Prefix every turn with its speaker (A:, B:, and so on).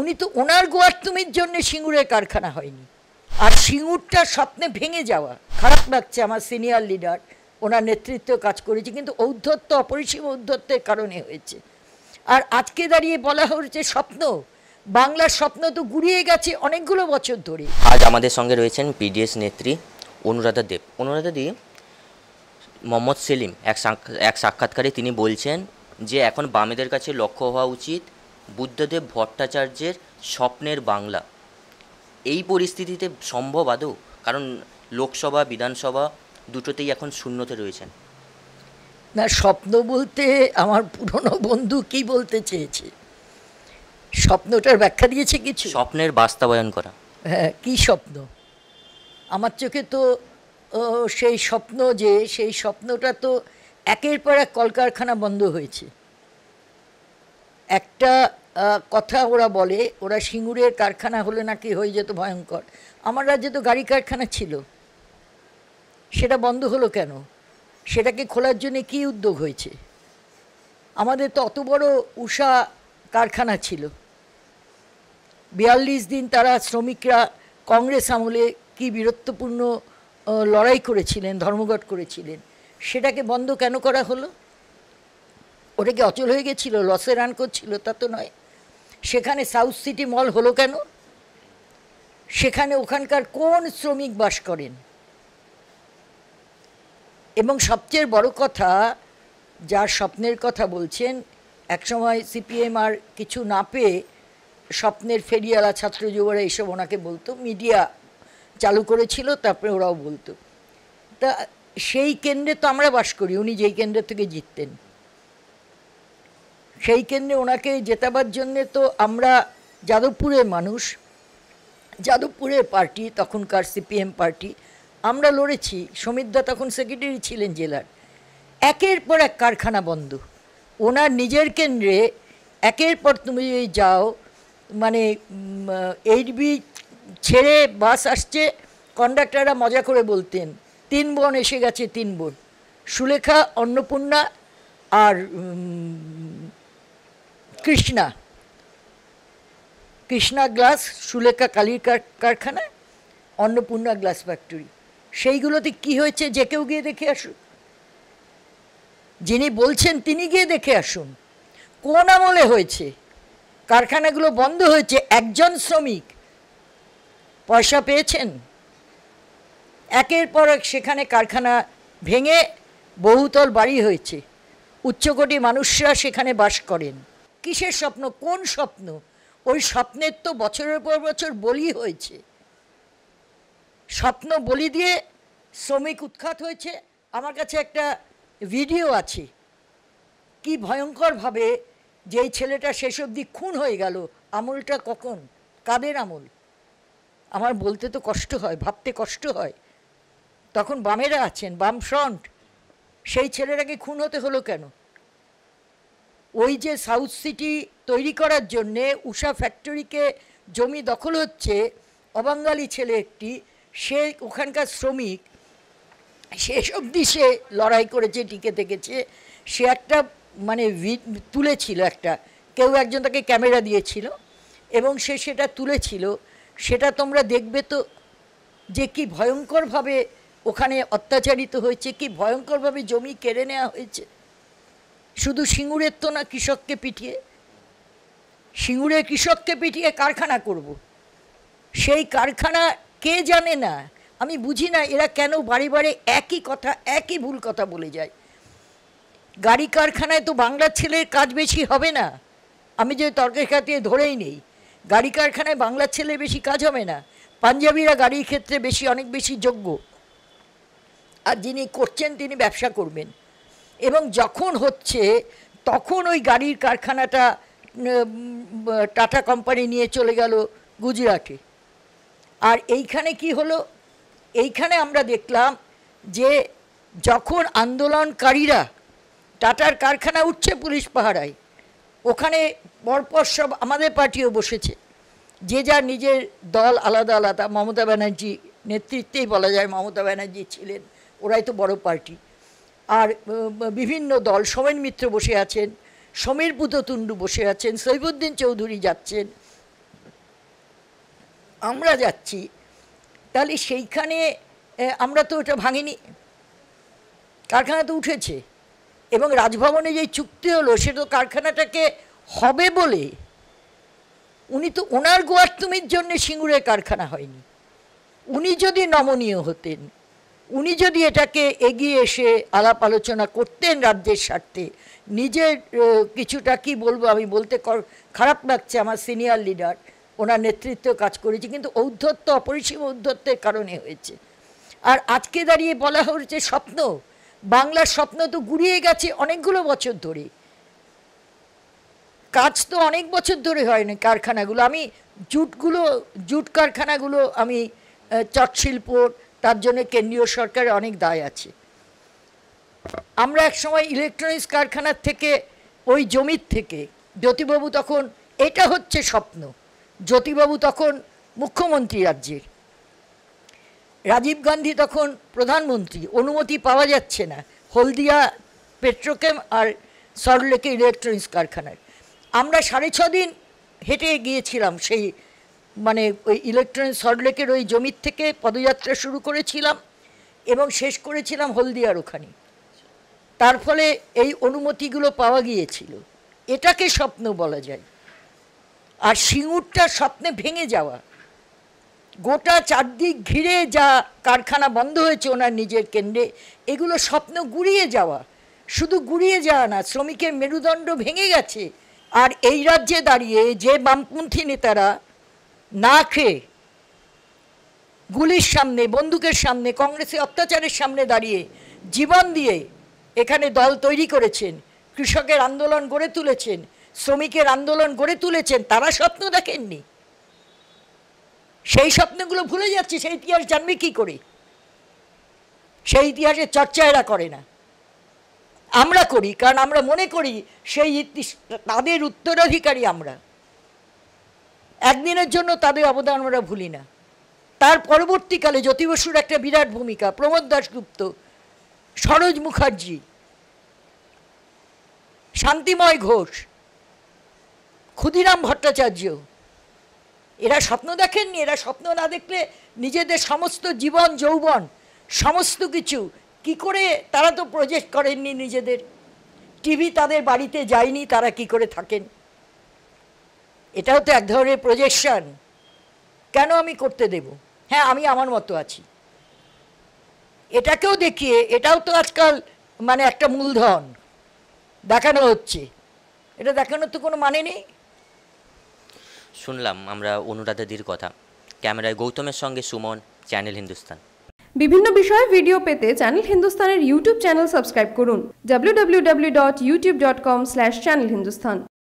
A: উনি তো ওনার গোয়ার্তুমির জন্য সিঙ্গুরের কারখানা হয়নি আর সিঙ্গুরটা স্বপ্নে ভেঙে যাওয়া খারাপ লাগছে আমার সিনিয়র লিডার ওনার নেতৃত্ব কাজ করেছে কিন্তু ঔদ্ধত্য অপরিসীম ঔদ্ধত্যের কারণে হয়েছে আর আজকে দাঁড়িয়ে বলা হয়েছে স্বপ্ন বাংলার স্বপ্ন তো গুড়িয়ে গেছে অনেকগুলো বছর ধরে
B: আজ আমাদের সঙ্গে রয়েছেন পিডিএস নেত্রী অনুরাধা দেব অনুরাধা দেব মোহাম্মদ সেলিম এক এক সাক্ষাৎকারে তিনি বলছেন যে এখন বামেদের কাছে লক্ষ্য হওয়া উচিত বুদ্ধদেব ভট্টাচার্যের স্বপ্নের বাংলা এই পরিস্থিতিতে সম্ভব আদৌ কারণ লোকসভা বিধানসভা দুটোতেই এখন শূন্যতে রয়েছেন
A: না স্বপ্ন বলতে আমার পুরনো বন্ধু কি বলতে চেয়েছে স্বপ্নটার
B: ব্যাখ্যা দিয়েছে কিছু স্বপ্নের বাস্তবায়ন করা
A: হ্যাঁ কী স্বপ্ন আমার চোখে তো সেই স্বপ্ন যে সেই স্বপ্নটা তো একের পর এক কলকারখানা বন্ধ হয়েছে একটা কথা ওরা বলে ওরা সিঙ্গুরের কারখানা হলে নাকি হয়ে যেত ভয়ঙ্কর আমার রাজ্যে তো গাড়ি কারখানা ছিল সেটা বন্ধ হলো কেন সেটাকে খোলার জন্যে কী উদ্যোগ হয়েছে আমাদের তো অত বড় উষা কারখানা ছিল বিয়াল্লিশ দিন তারা শ্রমিকরা কংগ্রেস আমলে কি বীরত্বপূর্ণ লড়াই করেছিলেন ধর্মঘট করেছিলেন সেটাকে বন্ধ কেন করা হলো ওটা কি অচল হয়ে গেছিল লসে রান করছিল তা তো নয় সেখানে সাউথ সিটি মল হলো কেন সেখানে ওখানকার কোন শ্রমিক বাস করেন এবং সবচেয়ে বড় কথা যার স্বপ্নের কথা বলছেন একসময় সিপিএম আর কিছু না পেয়ে স্বপ্নের ফেরিয়ালা ছাত্র যুবরা এসব ওনাকে বলতো মিডিয়া চালু করেছিল তারপরে ওরাও বলতো তা সেই কেন্দ্রে তো আমরা বাস করি উনি যেই কেন্দ্র থেকে জিততেন সেই কেন্দ্রে ওনাকে জেতাবার জন্যে তো আমরা যাদবপুরের মানুষ যাদবপুরের পার্টি তখনকার সিপিএম পার্টি আমরা লড়েছি সমীরদা তখন সেক্রেটারি ছিলেন জেলার একের পর এক কারখানা বন্ধ ওনার নিজের কেন্দ্রে একের পর তুমি যদি যাও মানে এইটবি ছেড়ে বাস আসছে কন্ডাক্টাররা মজা করে বলতেন তিন বোন এসে গেছে তিন বোন সুলেখা অন্নপূর্ণা আর কৃষ্ণা কৃষ্ণা গ্লাস সুলেখা কালীর কারখানা অন্নপূর্ণা গ্লাস ফ্যাক্টরি সেইগুলোতে কি হয়েছে যে কেউ গিয়ে দেখে আসুন যিনি বলছেন তিনি গিয়ে দেখে আসুন কোন আমলে হয়েছে কারখানাগুলো বন্ধ হয়েছে একজন শ্রমিক পয়সা পেয়েছেন একের পর এক সেখানে কারখানা ভেঙে বহুতল বাড়ি হয়েছে উচ্চকোটি মানুষরা সেখানে বাস করেন কিসের স্বপ্ন কোন স্বপ্ন ওই স্বপ্নের তো বছরের পর বছর বলি হয়েছে স্বপ্ন বলি দিয়ে শ্রমিক উৎখাত হয়েছে আমার কাছে একটা ভিডিও আছে কি ভয়ঙ্করভাবে যেই ছেলেটা শেষ অবধি খুন হয়ে গেল আমলটা কখন কাদের আমল আমার বলতে তো কষ্ট হয় ভাবতে কষ্ট হয় তখন বামেরা আছেন বাম ফ্রন্ট সেই ছেলেটাকে খুন হতে হলো কেন ওই যে সাউথ সিটি তৈরি করার জন্যে উষা ফ্যাক্টরিকে জমি দখল হচ্ছে অবাঙ্গালি ছেলে একটি সে ওখানকার শ্রমিক শেষ অবধি সে লড়াই করেছে টিকে থেকেছে সে একটা মানে তুলেছিল একটা কেউ একজন তাকে ক্যামেরা দিয়েছিল এবং সে সেটা তুলেছিল সেটা তোমরা দেখবে তো যে কি ভয়ঙ্করভাবে ওখানে অত্যাচারিত হয়েছে কি ভয়ঙ্করভাবে জমি কেড়ে নেওয়া হয়েছে শুধু সিঙ্গুরের তো না কৃষককে পিটিয়ে সিঙ্গুরে কৃষককে পিটিয়ে কারখানা করব। সেই কারখানা কে জানে না আমি বুঝি না এরা কেন বারে বারে একই কথা একই ভুল কথা বলে যায় গাড়ি কারখানায় তো বাংলার ছেলের কাজ বেশি হবে না আমি যে তর্কের খাতিয়ে ধরেই নেই গাড়ি কারখানায় বাংলার ছেলে বেশি কাজ হবে না পাঞ্জাবিরা গাড়ির ক্ষেত্রে বেশি অনেক বেশি যোগ্য আর যিনি করছেন তিনি ব্যবসা করবেন এবং যখন হচ্ছে তখন ওই গাড়ির কারখানাটা টাটা কোম্পানি নিয়ে চলে গেল গুজরাটে আর এইখানে কি হলো এইখানে আমরা দেখলাম যে যখন আন্দোলনকারীরা টাটার কারখানা উঠছে পুলিশ পাহারায় ওখানে পরপর সব আমাদের পার্টিও বসেছে যে যার নিজের দল আলাদা আলাদা মমতা ব্যানার্জি নেতৃত্বেই বলা যায় মমতা ব্যানার্জি ছিলেন ওরাই তো বড় পার্টি আর বিভিন্ন দল সমেন মিত্র বসে আছেন সমীর পুততুণ্ডু বসে আছেন সৈবুদ্দিন চৌধুরী যাচ্ছেন আমরা যাচ্ছি তাহলে সেইখানে আমরা তো এটা ভাঙিনি কারখানা তো উঠেছে এবং রাজভবনে যে চুক্তি হলো সেটা তো কারখানাটাকে হবে বলে উনি তো ওনার গোয়ার তুমির জন্যে সিঙ্গুরের কারখানা হয়নি উনি যদি নমনীয় হতেন উনি যদি এটাকে এগিয়ে এসে আলাপ আলোচনা করতেন রাজ্যের স্বার্থে নিজের কিছুটা কি বলবো আমি বলতে খারাপ লাগছে আমার সিনিয়র লিডার ওনার নেতৃত্বে কাজ করেছে কিন্তু ঔদ্ধত্য অপরিসীম ঔদ্ধত্যের কারণে হয়েছে আর আজকে দাঁড়িয়ে বলা হয়েছে স্বপ্ন বাংলার স্বপ্ন তো গুড়িয়ে গেছে অনেকগুলো বছর ধরে কাজ তো অনেক বছর ধরে হয়নি কারখানাগুলো আমি জুটগুলো জুট কারখানাগুলো আমি চটশিল্পর তার জন্য কেন্দ্রীয় সরকারের অনেক দায় আছে আমরা একসময় ইলেকট্রনিক্স কারখানার থেকে ওই জমির থেকে জ্যোতিবাবু তখন এটা হচ্ছে স্বপ্ন জ্যোতিবাবু তখন মুখ্যমন্ত্রী রাজ্যের রাজীব গান্ধী তখন প্রধানমন্ত্রী অনুমতি পাওয়া যাচ্ছে না হলদিয়া পেট্রোকেম আর সল্টলেকের ইলেকট্রনিক্স কারখানার আমরা সাড়ে ছ দিন হেঁটে গিয়েছিলাম সেই মানে ওই ইলেকট্রনিক সল্টলেকের ওই জমির থেকে পদযাত্রা শুরু করেছিলাম এবং শেষ করেছিলাম হলদিয়ার ওখানে তার ফলে এই অনুমতিগুলো পাওয়া গিয়েছিল এটাকে স্বপ্ন বলা যায় আর সিঙুরটা স্বপ্নে ভেঙে যাওয়া গোটা চারদিক ঘিরে যা কারখানা বন্ধ হয়েছে ওনার নিজের কেন্দ্রে এগুলো স্বপ্ন গুড়িয়ে যাওয়া শুধু গুড়িয়ে যাওয়া না শ্রমিকের মেরুদণ্ড ভেঙে গেছে আর এই রাজ্যে দাঁড়িয়ে যে বামপন্থী নেতারা না খেয়ে গুলির সামনে বন্দুকের সামনে কংগ্রেসে অত্যাচারের সামনে দাঁড়িয়ে জীবন দিয়ে এখানে দল তৈরি করেছেন কৃষকের আন্দোলন গড়ে তুলেছেন শ্রমিকের আন্দোলন গড়ে তুলেছেন তারা স্বপ্ন দেখেননি সেই স্বপ্নগুলো ভুলে যাচ্ছে সেই ইতিহাস জানবে কি করে সেই ইতিহাসের চর্চা এরা করে না আমরা করি কারণ আমরা মনে করি সেই তাদের উত্তরাধিকারী আমরা একদিনের জন্য তাদের অবদান আমরা ভুলি না তার পরবর্তীকালে জ্যোতি বসুর একটা বিরাট ভূমিকা প্রমোদ দাশগুপ্ত সরোজ মুখার্জি শান্তিময় ঘোষ ক্ষুদিরাম ভট্টাচার্য এরা স্বপ্ন দেখেননি এরা স্বপ্ন না দেখলে নিজেদের সমস্ত জীবন যৌবন সমস্ত কিছু কি করে তারা তো প্রজেক্ট করেননি নিজেদের টিভি তাদের বাড়িতে যায়নি তারা কি করে থাকেন এটাও তো এক ধরনের প্রজেকশন কেন আমি করতে দেব হ্যাঁ আমি আমার মতো আছি এটাকেও দেখিয়ে এটাও তো আজকাল মানে একটা মূলধন দেখানো হচ্ছে এটা দেখানোর তো কোনো মানে নেই
B: শুনলাম আমরা অনুরাধাদির কথা ক্যামেরায় গৌতমের সঙ্গে সুমন চ্যানেল হিন্দুস্তান বিভিন্ন বিষয়ে ভিডিও পেতে চ্যানেল হিন্দুস্তানের ইউটিউব চ্যানেল সাবস্ক্রাইব করুন dot dot YouTube com slash channel Hindustan